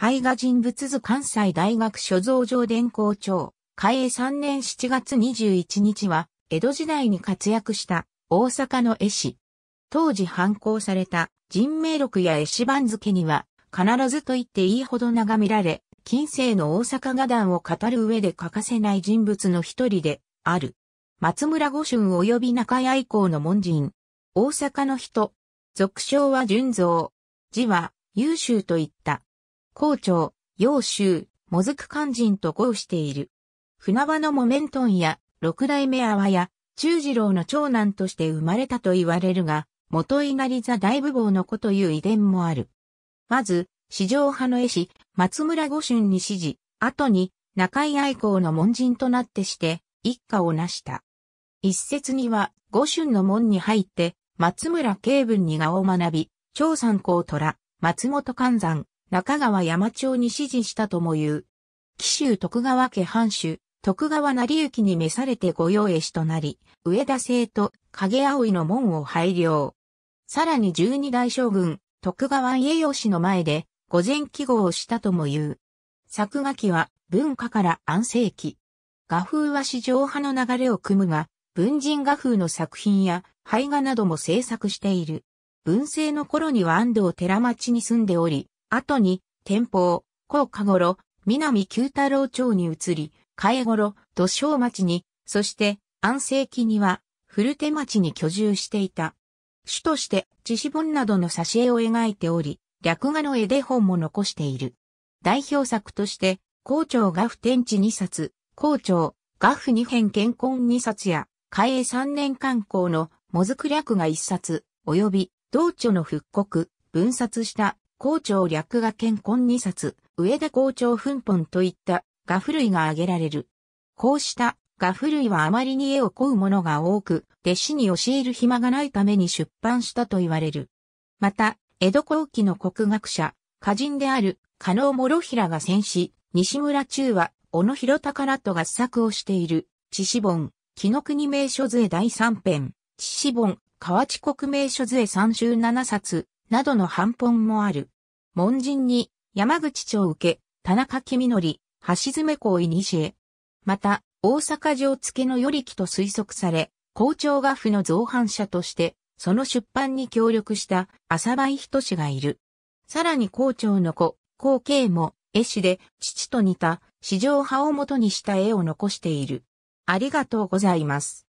絵画人物図関西大学所蔵上伝校長、開営3年7月21日は、江戸時代に活躍した大阪の絵師。当時反抗された人名録や絵師番付には、必ずと言っていいほど眺められ、近世の大阪画壇を語る上で欠かせない人物の一人である。松村五春及び中谷以降の門人。大阪の人。俗称は純造。字は、優秀といった。校長、揚州、もずく肝心と合している。船場のモメントンや六代目阿波や中次郎の長男として生まれたと言われるが、元稲荷座大部坊の子という遺伝もある。まず、史上派の絵師、松村御春に指示、後に中井愛好の門人となってして、一家を成した。一説には、御春の門に入って、松村慶文に顔を学び、長三高虎、松本勘山、中川山町に指示したとも言う。紀州徳川家藩主、徳川成行に召されて御用絵師となり、上田生と影葵の門を拝領。さらに十二代将軍、徳川家義の前で、御前記号をしたとも言う。作画期は文化から安世期。画風は市場派の流れを組むが、文人画風の作品や絵画なども制作している。文政の頃には安藤寺町に住んでおり、後に、天保、高架頃、南九太郎町に移り、替え頃、土生町に、そして安政期には古手町に居住していた。主として、自死本などの挿絵を描いており、略画の絵で本も残している。代表作として、校長画府天地二冊、校長、画府二編健婚二冊や、開営三年刊行のもずく略が一冊、及び、同著の復刻、分冊した校長略が健婚二冊、上田校長奮本といった画譜類が挙げられる。こうした画譜類はあまりに絵をこうものが多く、弟子に教える暇がないために出版したと言われる。また、江戸後期の国学者、歌人である、加納諸平が戦死、西村中は、小野広宝と合作をしている、千志本、木の国名所図絵第三編、千志本、河内国名所図絵三集七冊、などの反本もある。門人に、山口町受け、田中君則、橋詰公いにしえ。また、大阪城付の与力と推測され、校長画府の造反者として、その出版に協力した浅場井仁氏がいる。さらに校長の子、後継も、絵師で、父と似た、市場派を元にした絵を残している。ありがとうございます。